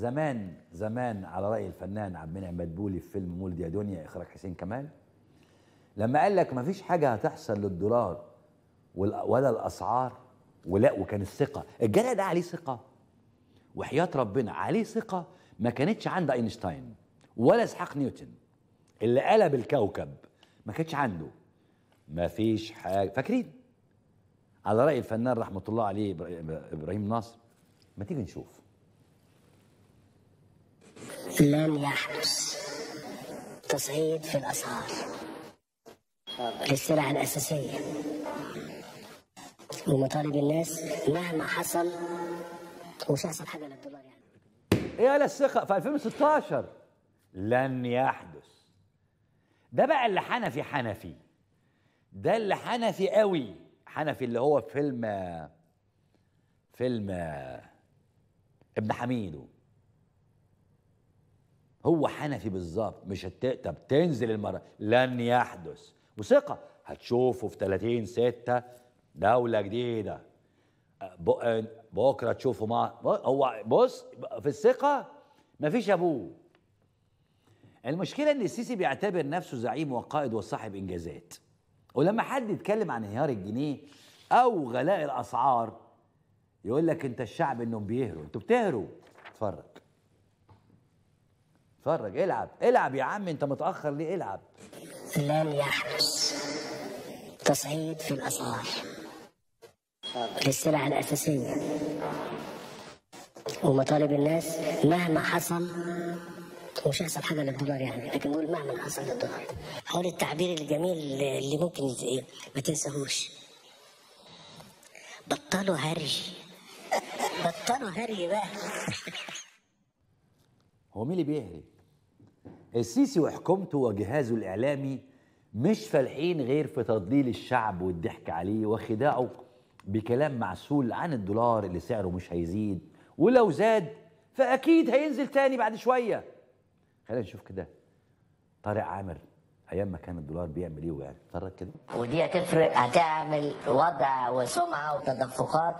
زمان زمان على راي الفنان عبد المنعم مدبولي في فيلم مولد يا دنيا اخراج حسين كمال لما قال لك مفيش حاجه هتحصل للدولار ولا الاسعار ولا وكان الثقه الجدع ده عليه ثقه وحياه ربنا عليه ثقه ما كانتش عند اينشتاين ولا اسحاق نيوتن اللي قلب الكوكب ما كانتش عنده ما فيش حاجه فاكرين على راي الفنان رحمه الله عليه ابراهيم ناصر ما تيجي نشوف لن يحدث تصعيد في الأسعار للسلع الأساسية ومطالب الناس مهما حصل مش هيحصل حاجة للدولار يعني إيه الثقه في 2016 لن يحدث ده بقى اللي حنفي حنفي ده اللي حنفي قوي حنفي اللي هو فيلم فيلم ابن حميدو هو حنفي بالظبط مش هت... طب تنزل المرة لن يحدث وثقة هتشوفه في 30 6 دولة جديدة بكرة تشوفه مع هو بص في الثقة مفيش أبوه المشكلة إن السيسي بيعتبر نفسه زعيم وقائد وصاحب إنجازات ولما حد يتكلم عن انهيار الجنيه أو غلاء الأسعار يقول لك أنت الشعب إنهم بيهروا أنتوا بتهروا اتفرج اتفرج العب العب يا عم انت متاخر ليه العب لم يحدث تصعيد في الاسعار للسلع الاساسيه ومطالب الناس مهما حصل مش هيحصل حاجه للدولار يعني لكن نقول مهما حصل للدولار حول التعبير الجميل اللي ممكن إيه، ما تنساهوش بطلوا هري بطلوا هري بقى هو مين اللي بيهري؟ السيسي وحكومته وجهازه الإعلامي مش فالحين غير في تضليل الشعب والضحك عليه وخداعه بكلام معسول عن الدولار اللي سعره مش هيزيد ولو زاد فأكيد هينزل تاني بعد شوية خلينا نشوف كده طارق عامر ايام ما كان الدولار بيعمل ايه ويعني اتفرج كده ودي هتفرق هتعمل وضع وسمعه وتدفقات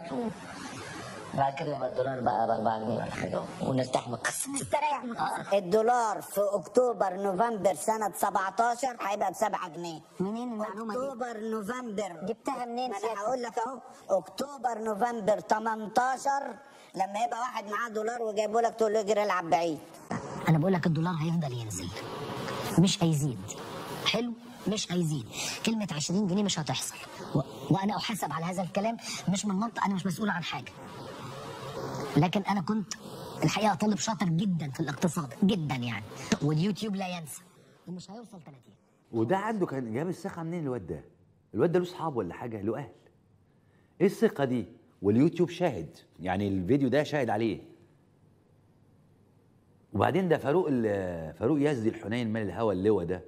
بعد كده يبقى الدولار بقى ب ولا حاجه ونرتاح من القصه نستريح من القصه الدولار في اكتوبر نوفمبر سنه 17 هيبقى ب 7 جنيه منين المعلومه دي؟ اكتوبر نوفمبر جبتها منين؟ انا هقول لك اهو اكتوبر نوفمبر 18 لما يبقى واحد معاه دولار وجايبه لك تقول له اجري العب بعيد انا بقول لك الدولار هيفضل ينزل مش هيزيد حلو مش هيزيد كلمة 20 جنيه مش هتحصل و... وأنا أحاسب على هذا الكلام مش من منطق أنا مش مسؤول عن حاجة لكن انا كنت الحقيقه طالب شاطر جدا في الاقتصاد جدا يعني واليوتيوب لا ينسى ومش هيوصل 30 وده عنده كان جاب الثقه منين الواد ده؟ الواد ده له اصحاب ولا حاجه؟ له اهل. ايه الثقه دي؟ واليوتيوب شاهد يعني الفيديو ده شاهد عليه. وبعدين ده فاروق فاروق يزدي الحنين مال الهوى اللواء ده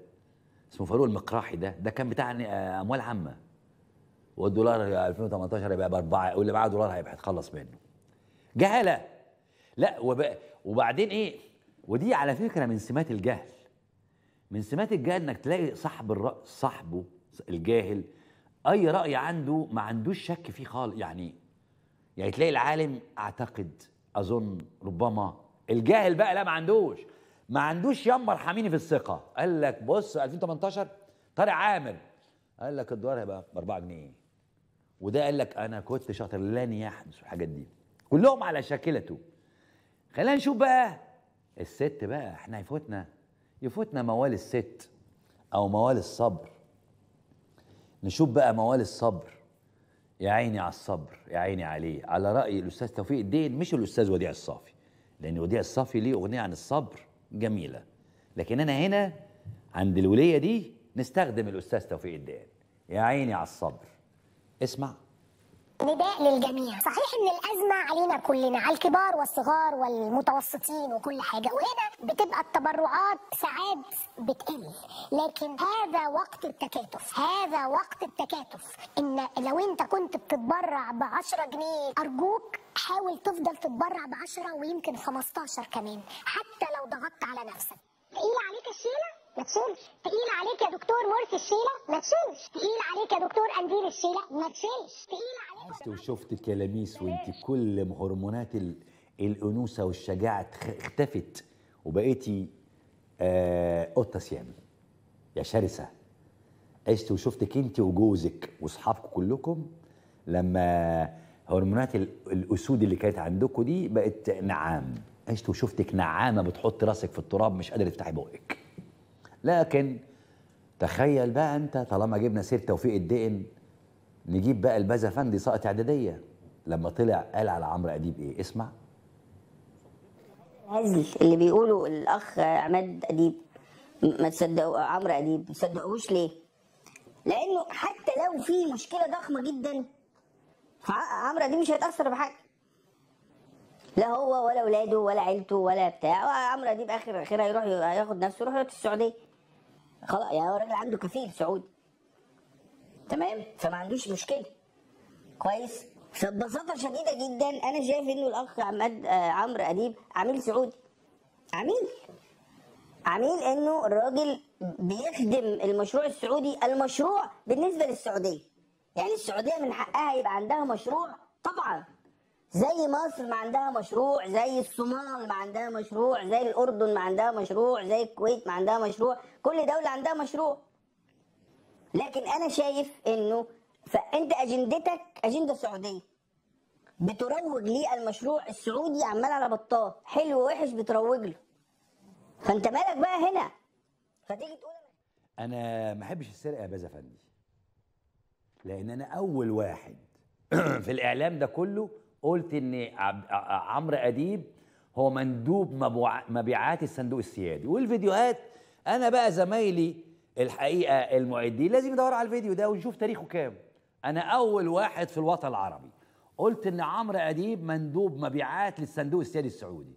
اسمه فاروق المقراحي ده ده كان بتاع آه، اموال عامه والدولار 2018 هيبقى ب 4 واللي معاه دولار هيبقى هيتخلص منه جهله لا وب... وبعدين ايه ودي على فكره من سمات الجهل من سمات الجهل انك تلاقي صاحب الرأي صاحبه الجاهل اي راي عنده ما عندوش شك فيه خالص يعني يعني تلاقي العالم اعتقد اظن ربما الجاهل بقى لا ما عندوش ما عندوش يمر حميني في الثقه قال لك بص 2018 طارق عامر قال لك الدولار هيبقى ب 4 جنيه وده قال لك انا كنت شاطر لن يحدث الحاجات دي كلهم على شاكلته خلينا نشوف بقى الست بقى احنا يفوتنا يفوتنا موال الست او موال الصبر نشوف بقى موال الصبر يا عيني على الصبر يا عيني عليه على راي الاستاذ توفيق الدين مش الاستاذ وديع الصافي لان وديع الصافي ليه اغنيه عن الصبر جميله لكن انا هنا عند الوليه دي نستخدم الاستاذ توفيق الدين يا عيني على الصبر اسمع نداء للجميع صحيح ان الازمه علينا كلنا على الكبار والصغار والمتوسطين وكل حاجه وهنا بتبقى التبرعات ساعات بتقل لكن هذا وقت التكاتف هذا وقت التكاتف ان لو انت كنت بتتبرع ب 10 جنيه ارجوك حاول تفضل تتبرع ب 10 ويمكن 15 كمان حتى لو ضغطت على نفسك تقيل إيه عليك الشيله ما تشيلش تقيل عليك يا دكتور مرسي الشيله ما تشيلش تقيل عليك يا دكتور انديل الشيله ما تشيلش تقيل عليك حست وشفت كلاميس وانت كل هرمونات الانوثه والشجاعه اختفت وبقيتي قطه آه، سيام يا شرسه عشت وشفتك انت وجوزك واصحابك كلكم لما هرمونات الاسود اللي كانت عندكم دي بقت نعام عشت وشفتك نعامه بتحط راسك في التراب مش قادره تفتحي بقك لكن تخيل بقى انت طالما جبنا سير توفيق الدقن نجيب بقى البزفندي ساقط اعداديه لما طلع قال على عمرو اديب ايه اسمع هزل اللي بيقوله الاخ عماد اديب ما تصدقوا عمرو اديب ما تصدقوش ليه لانه حتى لو في مشكله ضخمه جدا عمرو اديب مش هيتاثر بحاجه لا هو ولا ولاده ولا عيلته ولا بتاع عمرو اديب اخر اخر هيروح ياخد نفسه يروح السعوديه خلاص يعني هو الراجل عنده كفيل سعودي تمام فما عندوش مشكله كويس فببساطه شديده جدا انا شايف انه الاخ عماد آه، عمرو اديب عميل سعودي عميل عميل انه الراجل بيخدم المشروع السعودي المشروع بالنسبه للسعوديه يعني السعوديه من حقها يبقى عندها مشروع طبعا زي مصر ما عندها مشروع زي الصومال ما عندها مشروع زي الأردن ما عندها مشروع زي الكويت ما عندها مشروع كل دولة عندها مشروع لكن أنا شايف إنه فأنت أجندتك أجندة سعودية بتروج لي المشروع السعودي عمال على بطال حلو ووحش بتروج له فأنت مالك بقى هنا فتيجي تقول أنا ما أحبش السرقة يا باز أفندي لأن أنا أول واحد في الإعلام ده كله قلت ان عمرو اديب هو مندوب مبيعات الصندوق السيادي والفيديوهات انا بقى زمايلي الحقيقه المعدين لازم يدوروا على الفيديو ده ونشوف تاريخه كام انا اول واحد في الوطن العربي قلت ان عمرو اديب مندوب مبيعات للصندوق السيادي السعودي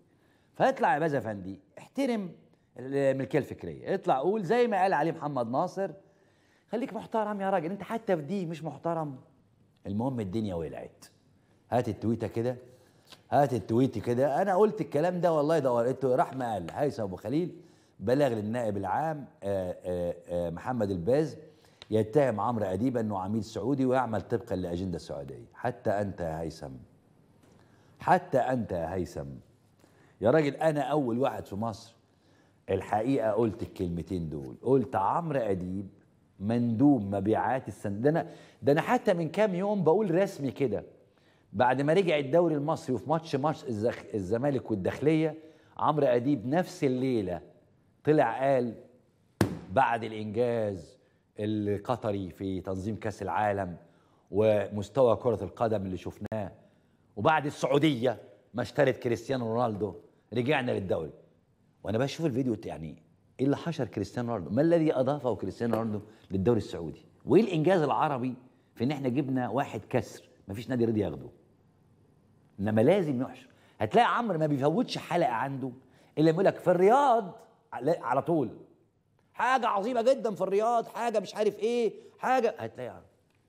فاطلع يا باشا فندي احترم الملكيه الفكريه اطلع قول زي ما قال عليه محمد ناصر خليك محترم يا راجل انت حتى في دي مش محترم المهم الدنيا ولعت هات التويته كده هات التويت كده انا قلت الكلام ده والله دورته راح قال هيثم ابو خليل بلغ للنائب العام آآ آه، آآ آه، آه، محمد الباز يتهم عمرو اديب انه عميل سعودي ويعمل طبقا لاجنده سعوديه حتى انت يا هيثم حتى انت يا هيثم يا راجل انا اول واحد في مصر الحقيقه قلت الكلمتين دول قلت عمرو اديب مندوب مبيعات ده انا ده انا حتى من كام يوم بقول رسمي كده بعد ما رجع الدوري المصري وفي ماتش ماتش الزمالك والداخليه عمرو اديب نفس الليله طلع قال بعد الانجاز القطري في تنظيم كاس العالم ومستوى كره القدم اللي شفناه وبعد السعوديه ما اشترت كريستيانو رونالدو رجعنا للدوري وانا بشوف الفيديو يعني ايه اللي حشر كريستيانو رونالدو ما الذي اضافه كريستيانو رونالدو للدوري السعودي وايه الانجاز العربي في ان احنا جبنا واحد كسر ما فيش نادي رضي ياخده انما لازم يحشر هتلاقي عمرو ما بيفوتش حلقه عنده الا يقول لك في الرياض على طول حاجه عظيمه جدا في الرياض حاجه مش عارف ايه حاجه هتلاقي عمر.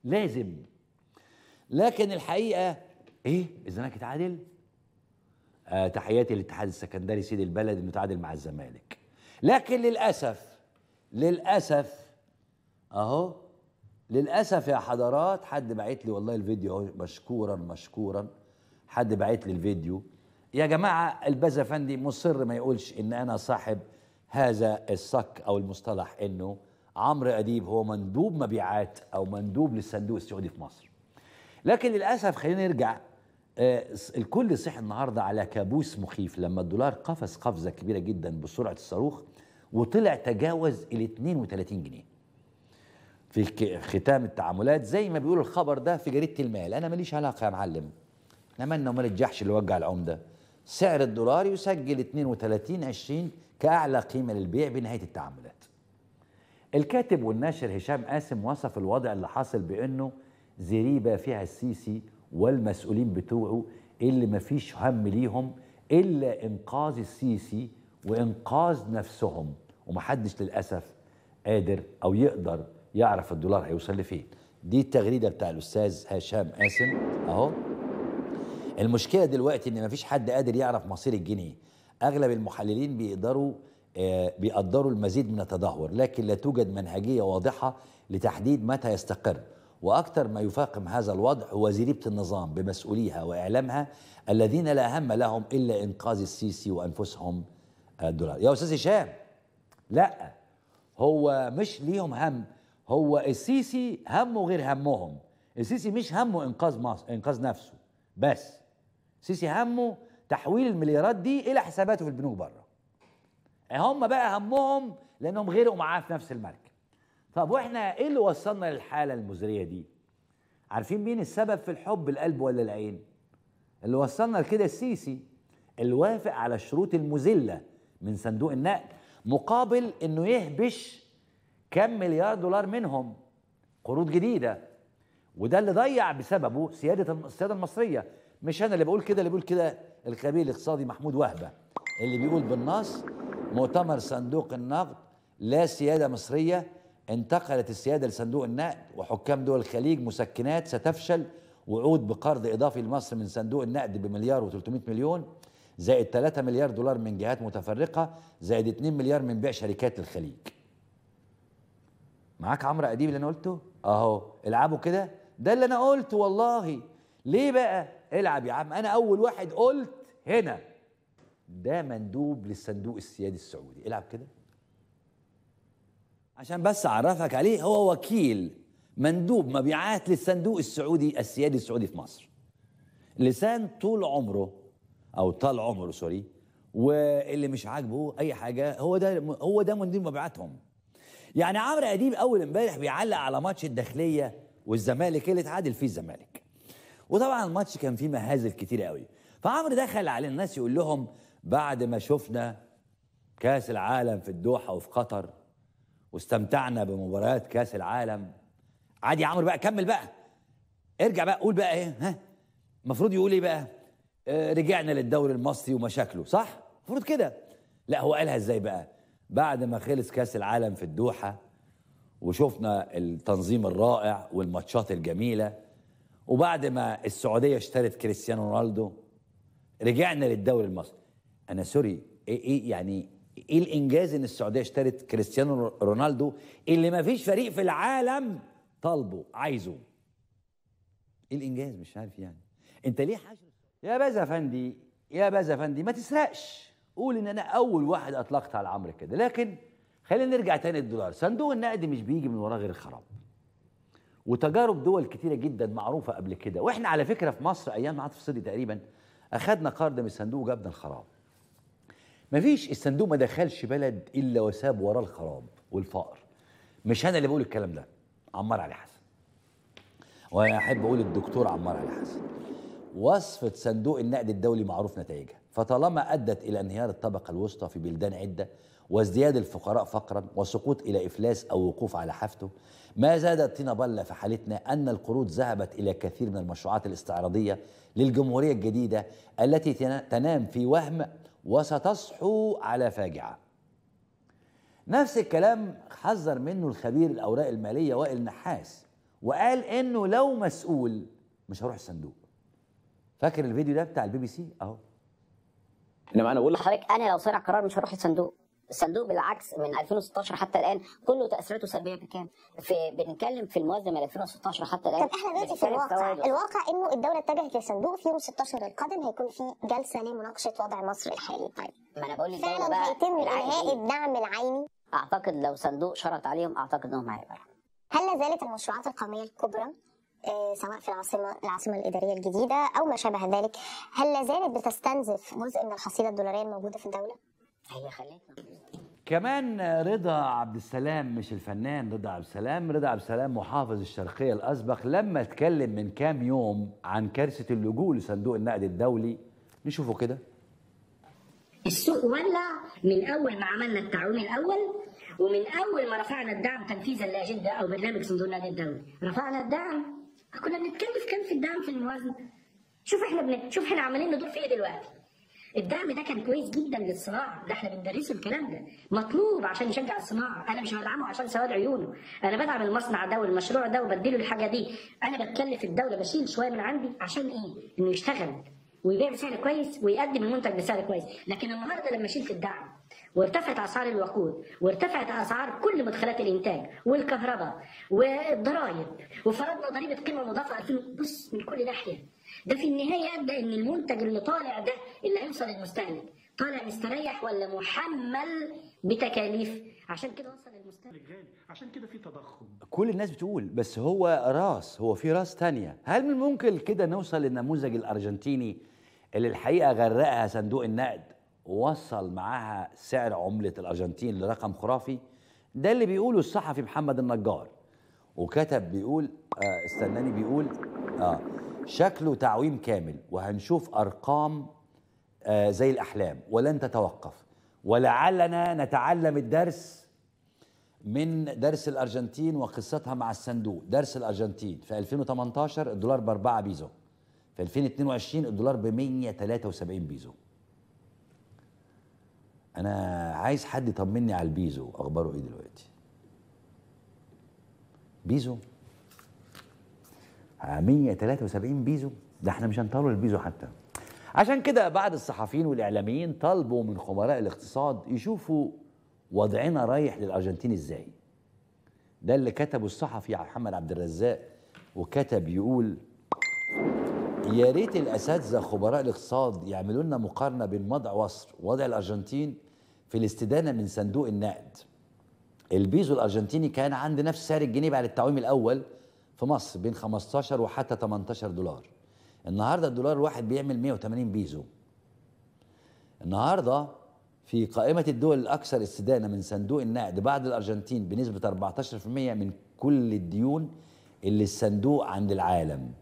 لازم لكن الحقيقه ايه الزمالك اتعادل آه تحياتي للاتحاد السكندري سيد البلد انه اتعادل مع الزمالك لكن للاسف للاسف اهو للاسف يا حضرات حد بعت لي والله الفيديو اهو مشكورا مشكورا حد بعت لي الفيديو يا جماعة الباز فندي مصر ما يقولش ان انا صاحب هذا الصك او المصطلح انه عمرو اديب هو مندوب مبيعات او مندوب للصندوق السعودي في مصر لكن للاسف خلينا نرجع آه، الكل صح النهارده على كابوس مخيف لما الدولار قفز قفزه كبيره جدا بسرعه الصاروخ وطلع تجاوز ال 32 جنيه في ختام التعاملات زي ما بيقول الخبر ده في جريده المال انا ماليش علاقه يا معلم نمنا وما نجحش اللي وجع العمده سعر الدولار يسجل 32 20 كأعلى قيمة للبيع بنهاية التعاملات الكاتب والناشر هشام قاسم وصف الوضع اللي حاصل بأنه زريبة فيها السيسي والمسؤولين بتوعه اللي مفيش هم ليهم إلا إنقاذ السيسي وإنقاذ نفسهم ومحدش للأسف قادر أو يقدر يعرف الدولار هيوصل لفين دي التغريدة بتاع الأستاذ هشام قاسم أهو المشكله دلوقتي ان مفيش حد قادر يعرف مصير الجنيه اغلب المحللين بيقدروا آه، بيقدروا المزيد من التدهور لكن لا توجد منهجيه واضحه لتحديد متى يستقر واكثر ما يفاقم هذا الوضع هو زريبه النظام بمسؤوليها واعلامها الذين لا هم لهم الا انقاذ السيسي وانفسهم الدولار آه، يا استاذ هشام لا هو مش ليهم هم هو السيسي همه غير همهم السيسي مش همه انقاذ مصر انقاذ نفسه بس سيسي همه تحويل المليارات دي الى حساباته في البنوك بره يعني هم بقى همهم لانهم غرقوا معاه في نفس المركب طب واحنا ايه اللي وصلنا للحاله المزريه دي عارفين مين السبب في الحب القلب ولا العين اللي وصلنا لكده السيسي اللي وافق على الشروط المذله من صندوق النقد مقابل انه يهبش كم مليار دولار منهم قروض جديده وده اللي ضيع بسببه سياده السياده المصريه مش انا اللي بقول كده اللي بيقول كده الخبير الاقتصادي محمود وهبه اللي بيقول بالنص مؤتمر صندوق النقد لا سياده مصريه انتقلت السياده لصندوق النقد وحكام دول الخليج مسكنات ستفشل وعود بقرض اضافي لمصر من صندوق النقد بمليار و300 مليون زائد 3 مليار دولار من جهات متفرقه زائد 2 مليار من بيع شركات للخليج معاك عمرو اديب اللي انا قلته اهو العبوا كده ده اللي انا قلته والله ليه بقى العب يا عم انا اول واحد قلت هنا ده مندوب للصندوق السيادي السعودي العب كده عشان بس اعرفك عليه هو وكيل مندوب مبيعات للصندوق السعودي السيادي السعودي في مصر لسان طول عمره او طال عمره سوري واللي مش عاجبه اي حاجه هو ده هو ده مندوب مبيعاتهم يعني عمرو اديب اول امبارح بيعلق على ماتش الداخليه والزمالك اللي اتعادل فيه الزمالك وطبعا الماتش كان فيه مهازل كتير قوي فعمرو دخل على الناس يقول لهم بعد ما شفنا كاس العالم في الدوحه وفي قطر واستمتعنا بمباريات كاس العالم عادي يا عمرو بقى كمل بقى ارجع بقى قول بقى ايه ها المفروض يقول ايه بقى اه رجعنا للدوري المصري ومشاكله صح المفروض كده لا هو قالها ازاي بقى بعد ما خلص كاس العالم في الدوحه وشفنا التنظيم الرائع والماتشات الجميله وبعد ما السعوديه اشترت كريستيانو رونالدو رجعنا للدوري المصري انا سوري ايه ايه يعني ايه الانجاز ان السعوديه اشترت كريستيانو رونالدو اللي ما فيش فريق في العالم طالبه عايزه ايه الانجاز مش عارف يعني انت ليه حاجه يا باز افندي يا باز افندي ما تسرقش قول ان انا اول واحد اطلقت على العمر كده لكن خلينا نرجع تاني الدولار صندوق النقد مش بيجي من وراه غير الخراب وتجارب دول كتيرة جدا معروفة قبل كده واحنا على فكرة في مصر ايام عاطف صدي تقريبا اخدنا قرض من الصندوق وجبنا الخراب مفيش الصندوق ما دخلش بلد الا وساب وراه الخراب والفقر مش انا اللي بقول الكلام ده عمار علي حسن وانا احب اقول الدكتور عمار علي حسن وصفة صندوق النقد الدولي معروف نتائجها فطالما أدت إلى انهيار الطبقة الوسطى في بلدان عدة وازدياد الفقراء فقرا وسقوط إلى إفلاس أو وقوف على حافته ما زاد تينا بله في حالتنا أن القروض ذهبت إلى كثير من المشروعات الاستعراضية للجمهورية الجديدة التي تنام في وهم وستصحو على فاجعة نفس الكلام حذر منه الخبير الأوراق المالية وائل النحاس وقال إنه لو مسؤول مش هروح الصندوق فاكر الفيديو ده بتاع البي بي سي أهو انما انا بقول لحضرتك انا لو صانع قرار مش هروح الصندوق الصندوق بالعكس من 2016 حتى الان كله تاثيراته سلبيه بكام؟ في بنتكلم في الموازنه 2016 حتى الان طب احنا دلوقتي في الواقع في الواقع انه الدوله اتجهت للصندوق في يوم 16 القادم هيكون في جلسه لمناقشه وضع مصر الحالي طيب ما انا بقول لك فعلا بقى هيتم انهاء الدعم العيني اعتقد لو صندوق شرط عليهم اعتقد انهم هيبيعوا هل لا زالت المشروعات القوميه الكبرى آه، سواء في العاصمة العاصمة الإدارية الجديدة أو ما شابه ذلك هل لا زالت بتستنزف جزء من الحصيلة الدولارية الموجودة في الدولة؟ كمان رضا عبد السلام مش الفنان رضا عبد السلام رضا عبد السلام محافظ الشرقية الأسبق لما اتكلم من كام يوم عن كارثة اللجوء لصندوق النقد الدولي نشوفه كده السوق ولع من أول ما عملنا التعويم الأول ومن أول ما رفعنا الدعم تنفيذا لأجندة أو برنامج صندوق النقد الدولي رفعنا الدعم كنا بنتكلف كم في الدعم في الموازنة شوف احنا بنت. شوف احنا عمالين ندور في ايه دلوقتي الدعم ده كان كويس جدا للصناعه ده احنا بندرسه الكلام ده مطلوب عشان يشجع الصناعه انا مش بدعمه عشان سواد عيونه انا بدعم المصنع ده والمشروع ده وبديله الحاجه دي انا بتكلف الدوله بشيل شويه من عندي عشان ايه انه يشتغل ويبيع بسعر كويس ويقدم المنتج بسعر كويس لكن النهارده لما شلت الدعم وارتفعت اسعار الوقود وارتفعت اسعار كل مدخلات الانتاج والكهرباء والضرائب وفرضنا ضريبه قيمه مضافه 2000 بص من كل ناحيه ده في النهاية يبدا إن المنتج اللي طالع ده اللي هيوصل للمستهلك طالع مستريح ولا محمل بتكاليف عشان كده وصل للمستهلك غالي عشان كده في تضخم كل الناس بتقول بس هو راس هو في راس تانية هل من ممكن كده نوصل للنموذج الأرجنتيني اللي الحقيقة غرقها صندوق النقد ووصل معاها سعر عملة الأرجنتين لرقم خرافي ده اللي بيقوله الصحفي محمد النجار وكتب بيقول آه استناني بيقول آه شكله تعويم كامل وهنشوف ارقام آه زي الاحلام ولن تتوقف ولعلنا نتعلم الدرس من درس الارجنتين وقصتها مع الصندوق درس الارجنتين في 2018 الدولار ب 4 بيزو في 2022 الدولار ب 173 بيزو انا عايز حد يطمني على البيزو اخباره ايه دلوقتي بيزو 173 بيزو ده احنا مش هنطالوا البيزو حتى عشان كده بعض الصحفيين والإعلاميين طلبوا من خبراء الاقتصاد يشوفوا وضعنا رايح للأرجنتين إزاي ده اللي كتبه الصحفي محمد عبد الرزاق وكتب يقول يا ريت الأساتذة خبراء الاقتصاد يعملوا لنا مقارنة بين وضع مصر ووضع الأرجنتين في الاستدانة من صندوق النقد البيزو الأرجنتيني كان عند نفس سعر الجنيه بعد التعويم الأول في مصر بين 15 وحتى 18 دولار النهارده الدولار الواحد بيعمل 180 بيزو النهارده في قائمة الدول الأكثر استدانة من صندوق النقد بعد الأرجنتين بنسبة 14% من كل الديون اللي الصندوق عند العالم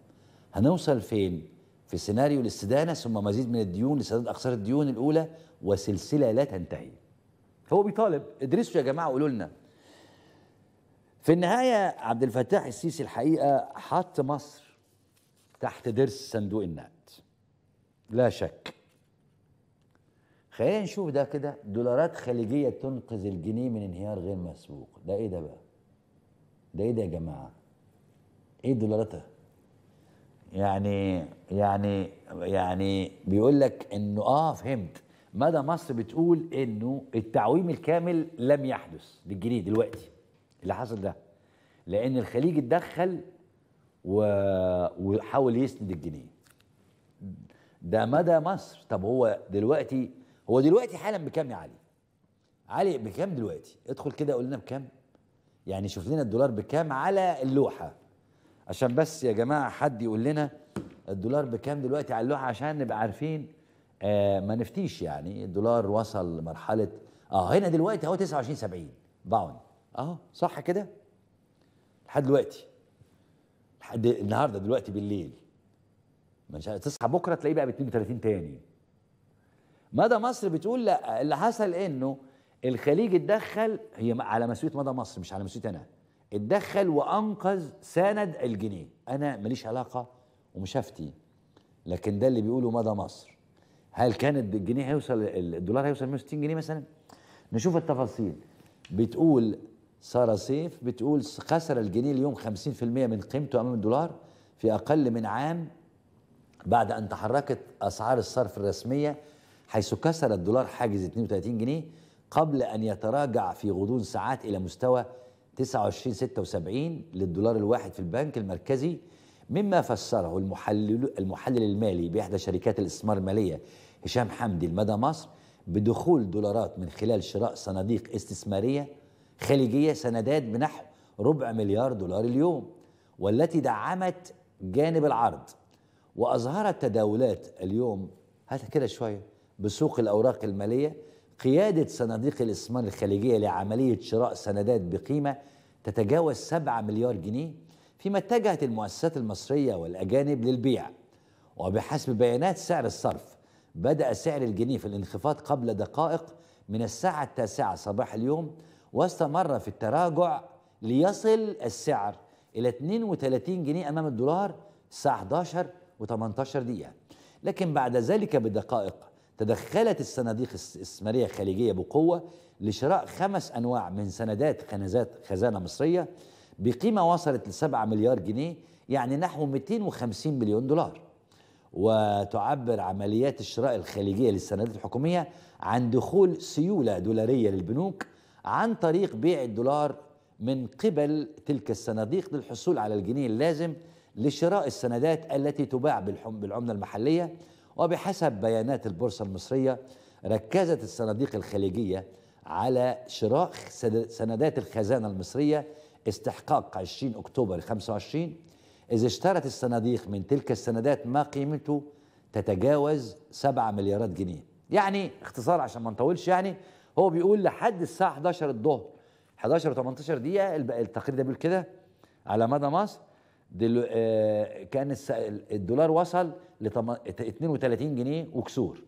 هنوصل فين؟ في سيناريو الاستدانة ثم مزيد من الديون لسداد أقساط الديون الأولى وسلسلة لا تنتهي هو بيطالب ادرسوا يا جماعة قولوا لنا في النهاية عبد الفتاح السيسي الحقيقة حط مصر تحت ضرس صندوق النقد لا شك خلينا نشوف ده كده دولارات خليجية تنقذ الجنيه من انهيار غير مسبوق ده ايه ده بقى ده ايه ده يا جماعة ايه دولارات يعني يعني يعني بيقول لك انه اه فهمت مدى مصر بتقول انه التعويم الكامل لم يحدث للجنيه دلوقتي اللي حصل ده لان الخليج اتدخل و... وحاول يسند الجنيه ده مدى مصر طب هو دلوقتي هو دلوقتي حالا بكام يا علي علي بكام دلوقتي ادخل كده قول لنا بكام يعني شوف لنا الدولار بكام على اللوحه عشان بس يا جماعه حد يقول لنا الدولار بكام دلوقتي على اللوحه عشان نبقى عارفين آه ما نفتيش يعني الدولار وصل لمرحله اه هنا دلوقتي اهو 29 70 باوند اه صح كده لحد دلوقتي لحد النهارده دلوقتي بالليل مش تصحى بكره تلاقيه بقى ب 32 تاني مدى مصر بتقول لا اللي حصل انه الخليج اتدخل هي على مسؤوليه مدى مصر مش على مسؤوليه انا اتدخل وانقذ ساند الجنيه انا ماليش علاقه ومش هفتي لكن ده اللي بيقوله مدى مصر هل كانت الجنيه هيوصل الدولار هيوصل 160 جنيه مثلا نشوف التفاصيل بتقول سارة صيف بتقول خسر الجنيه اليوم 50% من قيمته امام الدولار في اقل من عام بعد ان تحركت اسعار الصرف الرسميه حيث كسر الدولار حاجز 32 جنيه قبل ان يتراجع في غضون ساعات الى مستوى 29.76 للدولار الواحد في البنك المركزي مما فسره المحلل المحلل المالي باحدى شركات الاستثمار الماليه هشام حمدي لمدى مصر بدخول دولارات من خلال شراء صناديق استثماريه خليجية سندات بنحو ربع مليار دولار اليوم والتي دعمت جانب العرض وأظهرت تداولات اليوم هات كده شوية بسوق الأوراق المالية قيادة صناديق الاستثمار الخليجية لعملية شراء سندات بقيمة تتجاوز 7 مليار جنيه فيما اتجهت المؤسسات المصرية والأجانب للبيع وبحسب بيانات سعر الصرف بدأ سعر الجنيه في الانخفاض قبل دقائق من الساعة التاسعة صباح اليوم واستمر في التراجع ليصل السعر إلى 32 جنيه أمام الدولار الساعة 11 و18 دقيقة لكن بعد ذلك بدقائق تدخلت الصناديق الاستثمارية الخليجية بقوة لشراء خمس أنواع من سندات خنزات خزانة مصرية بقيمة وصلت ل 7 مليار جنيه يعني نحو 250 مليون دولار وتعبر عمليات الشراء الخليجية للسندات الحكومية عن دخول سيولة دولارية للبنوك عن طريق بيع الدولار من قبل تلك الصناديق للحصول على الجنيه اللازم لشراء السندات التي تباع بالعملة المحلية وبحسب بيانات البورصة المصرية ركزت الصناديق الخليجية على شراء سندات الخزانة المصرية استحقاق 20 أكتوبر 25 إذ اشترت الصناديق من تلك السندات ما قيمته تتجاوز 7 مليارات جنيه يعني اختصار عشان ما نطولش يعني هو بيقول لحد الساعه 11 الظهر 11 و18 دقيقه التقرير ده بيقول كده على مدى مصر دل... آه كان الدولار وصل ل 32 جنيه وكسور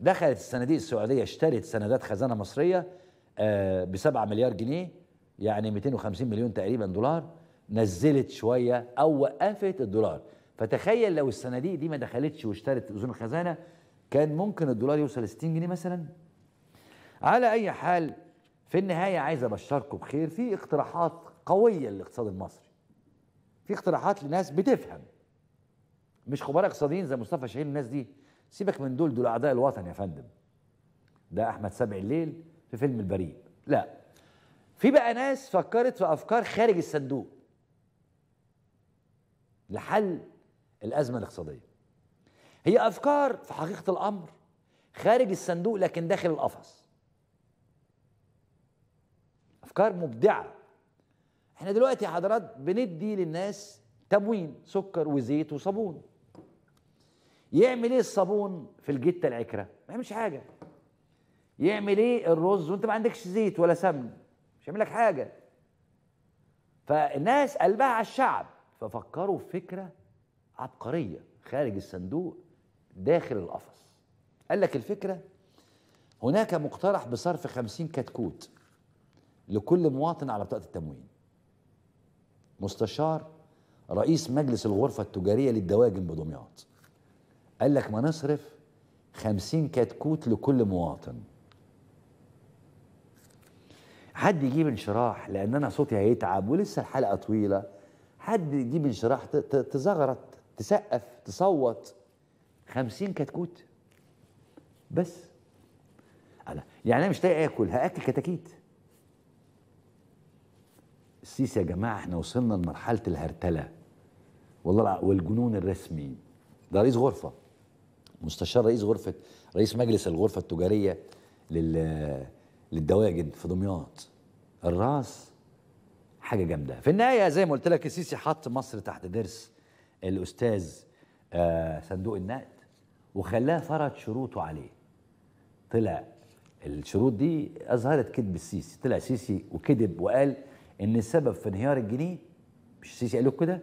دخلت الصناديق السعوديه اشترت سندات خزانه مصريه آه ب 7 مليار جنيه يعني 250 مليون تقريبا دولار نزلت شويه او وقفت الدولار فتخيل لو الصناديق دي ما دخلتش واشترت اذون الخزانه كان ممكن الدولار يوصل 60 جنيه مثلا على اي حال في النهايه عايز ابشركم بخير في اقتراحات قويه للاقتصاد المصري في اقتراحات لناس بتفهم مش خبراء اقتصاديين زي مصطفى شاهين الناس دي سيبك من دول دول اعداء الوطن يا فندم ده احمد سبع الليل في فيلم البريء لا في بقى ناس فكرت في افكار خارج الصندوق لحل الازمه الاقتصاديه هي افكار في حقيقه الامر خارج الصندوق لكن داخل القفص افكار مبدعه احنا دلوقتي يا حضرات بندي للناس تموين سكر وزيت وصابون يعمل ايه الصابون في الجته العكره ما يعملش حاجه يعمل ايه الرز وانت ما عندكش زيت ولا سمن مش هيعمل لك حاجه فالناس قلبها على الشعب ففكروا في فكره عبقريه خارج الصندوق داخل القفص قال لك الفكره هناك مقترح بصرف خمسين كتكوت لكل مواطن على بطاقه التموين مستشار رئيس مجلس الغرفه التجاريه للدواجن بدمياط قال لك ما نصرف 50 كتكوت لكل مواطن حد يجيب انشراح لان انا صوتي هيتعب ولسه الحلقه طويله حد يجيب انشراح تزغرت تسقف تصوت 50 كتكوت بس انا يعني انا مش لاقي اكل هاكل كتاكيت السيسي يا جماعه احنا وصلنا لمرحله الهرتله والله والجنون الرسمي ده رئيس غرفه مستشار رئيس غرفه رئيس مجلس الغرفه التجاريه لل للدواجن في دمياط الراس حاجه جامده في النهايه زي ما قلت لك السيسي حط مصر تحت ضرس الاستاذ آه صندوق النقد وخلاه فرض شروطه عليه طلع الشروط دي اظهرت كذب السيسي طلع السيسي وكذب وقال ان السبب في انهيار الجنيه مش السيسي قال كده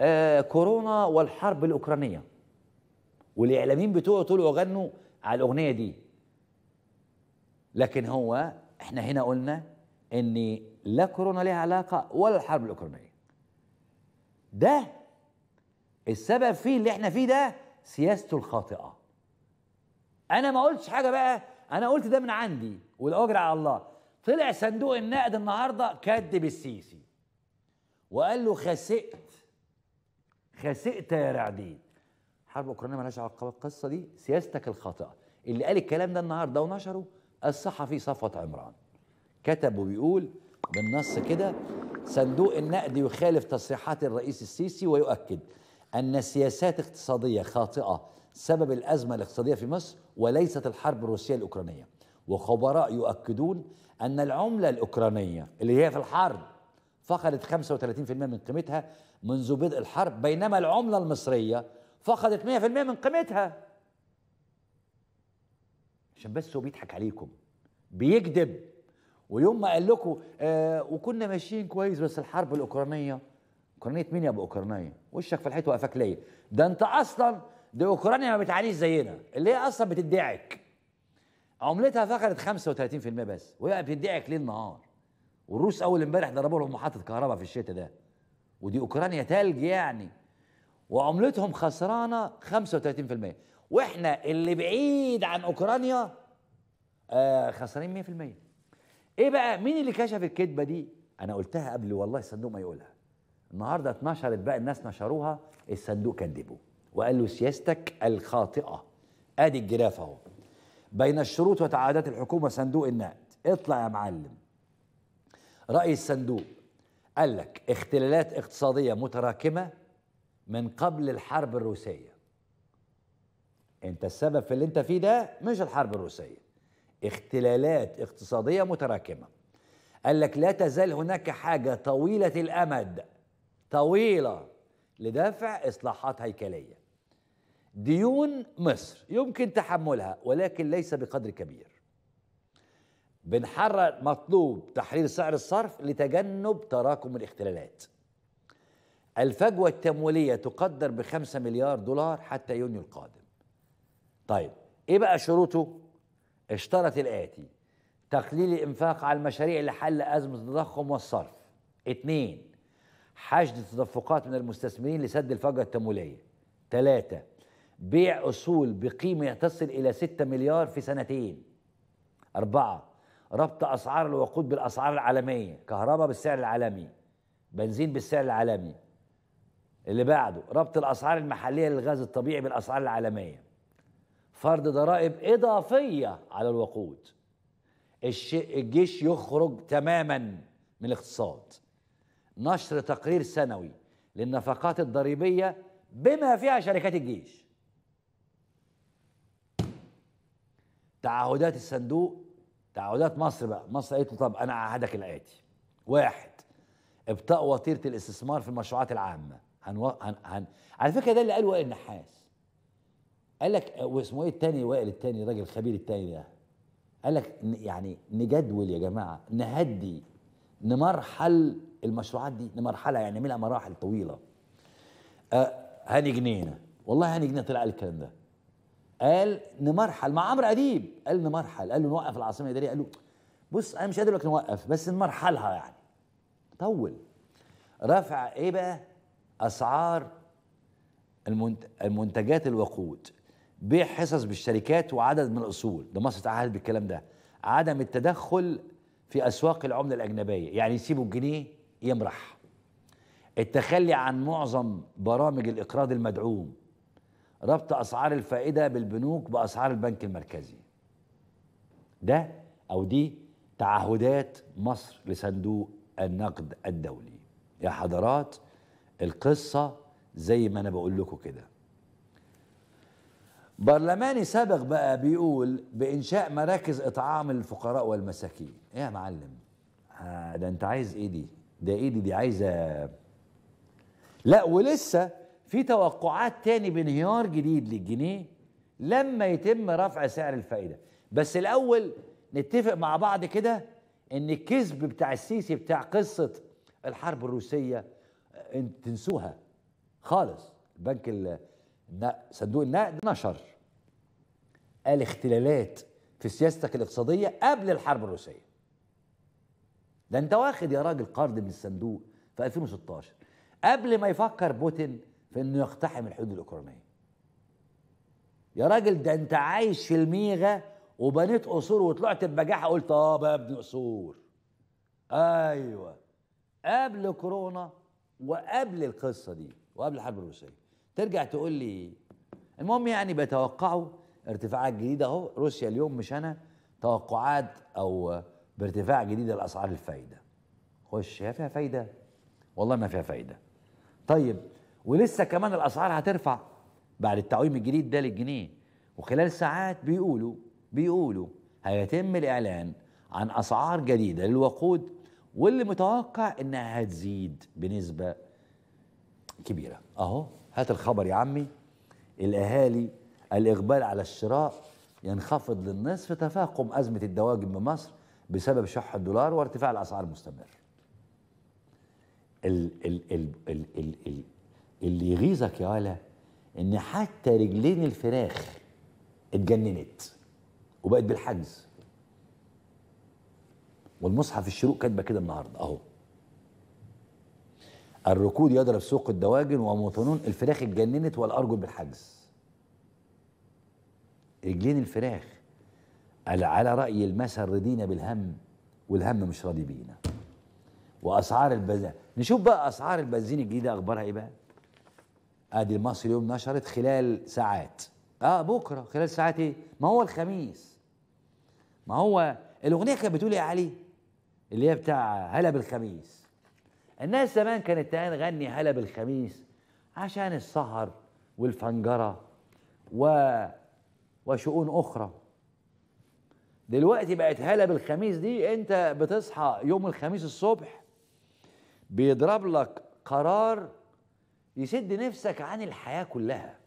آه كورونا والحرب الاوكرانيه والاعلاميين بتوعه طلعوا غنوا على الاغنيه دي لكن هو احنا هنا قلنا ان لا كورونا ليها علاقه ولا الحرب الاوكرانيه ده السبب فيه اللي احنا فيه ده سياسته الخاطئه انا ما قلتش حاجه بقى انا قلت ده من عندي والاجر على الله طلع صندوق النقد النهارده كذب السيسي وقال له خسئت خسئت يا رعدين حرب اوكرانيا مالهاش علاقه بالقصه دي سياستك الخاطئه اللي قال الكلام ده النهارده ونشره الصحفي صفوت عمران كتب وبيقول بالنص كده صندوق النقد يخالف تصريحات الرئيس السيسي ويؤكد ان سياسات اقتصاديه خاطئه سبب الازمه الاقتصاديه في مصر وليست الحرب الروسيه الاوكرانيه وخبراء يؤكدون أن العملة الأوكرانية اللي هي في الحرب فقدت 35% من قيمتها منذ بدء الحرب بينما العملة المصرية فقدت 100% من قيمتها عشان بس هو بيضحك عليكم بيكذب ويوم ما قال لكم آه وكنا ماشيين كويس بس الحرب الاوكرانيه اوكرانيه مين يا ابو اوكرانيه؟ وشك في الحيط وقفك ليه؟ ده انت اصلا دي اوكرانيا ما بتعانيش زينا اللي هي اصلا بتدعك عملتها فقدت 35% بس وهي بتدعك ليل نهار والروس اول امبارح ضربوا لهم محطه كهرباء في الشتاء ده ودي اوكرانيا تلج يعني وعملتهم خسرانه 35% واحنا اللي بعيد عن اوكرانيا آه خسرانين 100% ايه بقى مين اللي كشف الكذبه دي انا قلتها قبل والله الصندوق ما يقولها النهارده اتنشرت بقى الناس نشروها الصندوق كذبه وقال له سياستك الخاطئه ادي الجراف اهو بين الشروط وتعهدات الحكومة صندوق النقد اطلع يا معلم رأي الصندوق قال لك اختلالات اقتصادية متراكمة من قبل الحرب الروسية انت السبب في اللي انت فيه ده مش الحرب الروسية اختلالات اقتصادية متراكمة قال لك لا تزال هناك حاجة طويلة الأمد طويلة لدافع إصلاحات هيكلية ديون مصر يمكن تحملها ولكن ليس بقدر كبير بنحرر مطلوب تحرير سعر الصرف لتجنب تراكم الاختلالات الفجوة التمويلية تقدر بخمسة مليار دولار حتى يونيو القادم طيب ايه بقى شروطه اشترط الآتي تقليل الإنفاق على المشاريع لحل أزمة التضخم والصرف اتنين حشد التدفقات من المستثمرين لسد الفجوة التمويلية ثلاثة بيع أصول بقيمة تصل إلى 6 مليار في سنتين أربعة ربط أسعار الوقود بالأسعار العالمية كهرباء بالسعر العالمي بنزين بالسعر العالمي اللي بعده ربط الأسعار المحلية للغاز الطبيعي بالأسعار العالمية فرض ضرائب إضافية على الوقود الجيش يخرج تماما من الاقتصاد نشر تقرير سنوي للنفقات الضريبية بما فيها شركات الجيش تعهدات الصندوق تعهدات مصر بقى مصر قالت له طب انا اعهدك الاتي واحد ابطاء وتيره الاستثمار في المشروعات العامه هنو... هن... هن... على فكره ده اللي قاله وائل النحاس قال لك واسمه ايه الثاني وائل الثاني الراجل الخبير الثاني ده قال لك يعني نجدول يا جماعه نهدي نمرحل المشروعات دي نمرحلها يعني نعملها مراحل طويله آه هاني جنينه والله هاني جنينه طلع قال الكلام ده قال نمرحل مع عمرو اديب قال نمرحل قال له نوقف العاصمه الاداريه قال له بص انا مش قادر لك نوقف بس نمرحلها يعني طول رفع ايه بقى اسعار المنتجات الوقود بيع حصص بالشركات وعدد من الاصول ده مصر تعهد بالكلام ده عدم التدخل في اسواق العمله الاجنبيه يعني يسيبوا الجنيه يمرح التخلي عن معظم برامج الاقراض المدعوم ربط اسعار الفائده بالبنوك باسعار البنك المركزي ده او دي تعهدات مصر لصندوق النقد الدولي يا حضرات القصه زي ما انا بقول لكم كده برلماني سابق بقى بيقول بانشاء مراكز اطعام للفقراء والمساكين ايه يا معلم آه، ده انت عايز ايه دي ده ايه دي دي عايزه لا ولسه في توقعات تاني بانهيار جديد للجنيه لما يتم رفع سعر الفائده بس الاول نتفق مع بعض كده ان الكذب بتاع السيسي بتاع قصه الحرب الروسيه آه، تنسوها خالص البنك صندوق النقد نشر الاختلالات في سياستك الاقتصاديه قبل الحرب الروسيه ده انت واخد يا راجل قرض من الصندوق في 2016 قبل ما يفكر بوتين في انه يقتحم الحدود الاوكرانيه يا راجل ده انت عايش في الميغه وبنيت قصور وطلعت ببجاحه قلت اه ببني قصور ايوه قبل كورونا وقبل القصه دي وقبل الحرب الروسيه ترجع تقول لي المهم يعني بيتوقعوا ارتفاعات جديده اهو روسيا اليوم مش انا توقعات او بارتفاع جديد لاسعار الفايده خش هي فيها فايده والله ما فيها فايده طيب ولسه كمان الاسعار هترفع بعد التعويم الجديد ده للجنيه وخلال ساعات بيقولوا بيقولوا هيتم الاعلان عن اسعار جديده للوقود واللي متوقع انها هتزيد بنسبه كبيره اهو هات الخبر يا عمي الاهالي الاقبال على الشراء ينخفض للنصف تفاقم ازمه الدواجن بمصر بسبب شح الدولار وارتفاع الاسعار المستمر ال ال ال ال ال ال اللي يغيظك يا ولا ان حتى رجلين الفراخ اتجننت وبقت بالحجز والمصحف الشروق كاتبه كده النهارده اهو الركود يضرب سوق الدواجن وموطنون الفراخ اتجننت والارجل بالحجز رجلين الفراخ قال على راي المثل رضينا بالهم والهم مش راضي بينا واسعار البنزين نشوف بقى اسعار البنزين الجديده اخبارها ايه بقى ادي المصري اليوم نشرت خلال ساعات اه بكره خلال ساعات ايه ما هو الخميس ما هو الاغنيه كانت بتقول إيه يا علي اللي هي بتاع هلا بالخميس الناس زمان كانت تغني هلا بالخميس عشان السهر والفنجره و وشؤون اخرى دلوقتي بقت هلا بالخميس دي انت بتصحى يوم الخميس الصبح بيضرب لك قرار يسد نفسك عن الحياة كلها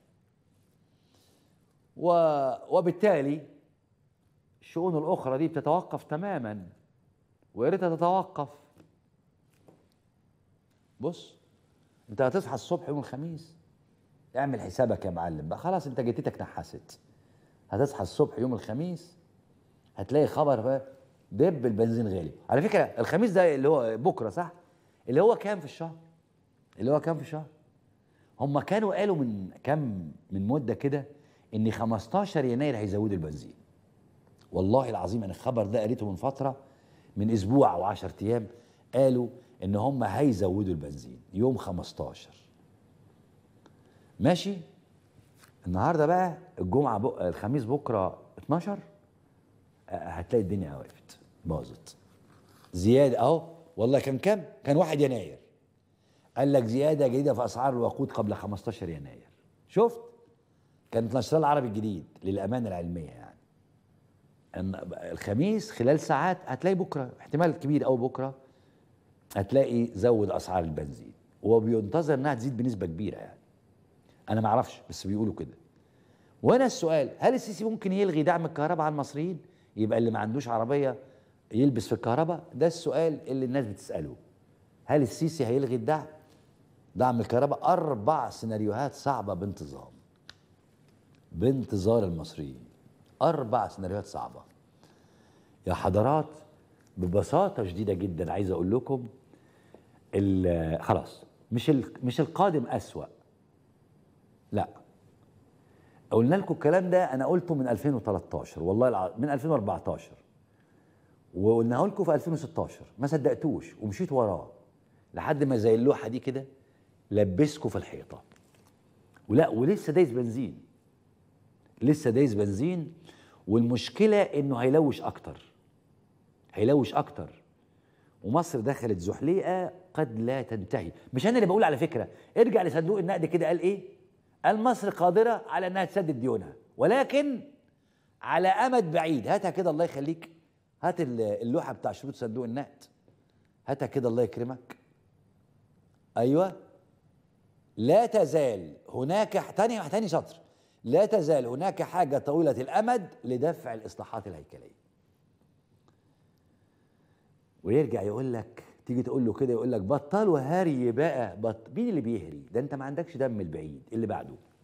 و... وبالتالي الشؤون الأخرى دي بتتوقف تماما ويا ريتها تتوقف بص انت هتصحى الصبح يوم الخميس اعمل حسابك يا معلم بقى خلاص انت جتتك نحست هتصحى الصبح يوم الخميس هتلاقي خبر بقى دب البنزين غالي على فكره الخميس ده اللي هو بكره صح اللي هو كام في الشهر اللي هو كام في الشهر هم كانوا قالوا من كم من مده كده ان 15 يناير هيزودوا البنزين والله العظيم انا الخبر ده قريته من فتره من اسبوع او 10 ايام قالوا ان هم هيزودوا البنزين يوم 15 ماشي النهارده بقى الجمعه بق... الخميس بكره 12 آه، هتلاقي الدنيا وقفت باظت زياده اهو والله كان كام كان 1 يناير قال لك زياده جديده في اسعار الوقود قبل 15 يناير شفت كانت نشرة العربي الجديد للامانه العلميه يعني ان الخميس خلال ساعات هتلاقي بكره احتمال كبير أو بكره هتلاقي زود اسعار البنزين وبينتظر انها تزيد بنسبه كبيره يعني انا ما اعرفش بس بيقولوا كده وهنا السؤال هل السيسي ممكن يلغي دعم الكهرباء على المصريين يبقى اللي ما عندوش عربيه يلبس في الكهرباء ده السؤال اللي الناس بتساله هل السيسي هيلغي الدعم دعم الكهرباء اربع سيناريوهات صعبه بانتظام بانتظار المصريين اربع سيناريوهات صعبه يا حضرات ببساطه شديده جدا عايز اقول لكم خلاص مش مش القادم اسوا لا قلنا لكم الكلام ده انا قلته من 2013 والله الع... من 2014 وقلناه لكم في 2016 ما صدقتوش ومشيت وراه لحد ما زي اللوحه دي كده لبسكوا في الحيطه ولا ولسه دايس بنزين لسه دايس بنزين والمشكله انه هيلوش اكتر هيلوش اكتر ومصر دخلت زحليقه قد لا تنتهي مش انا اللي بقول على فكره ارجع لصندوق النقد كده قال ايه قال مصر قادره على انها تسدد ديونها ولكن على امد بعيد هاتها كده الله يخليك هات اللوحه بتاع شروط صندوق النقد هاتها كده الله يكرمك ايوه لا تزال هناك تاني تاني سطر لا تزال هناك حاجة طويلة الأمد لدفع الإصلاحات الهيكلية ويرجع يقول لك تيجي تقول له كده يقول لك بطلوا هري بقى بط مين اللي بيهري ده انت ما عندكش دم البعيد اللي بعده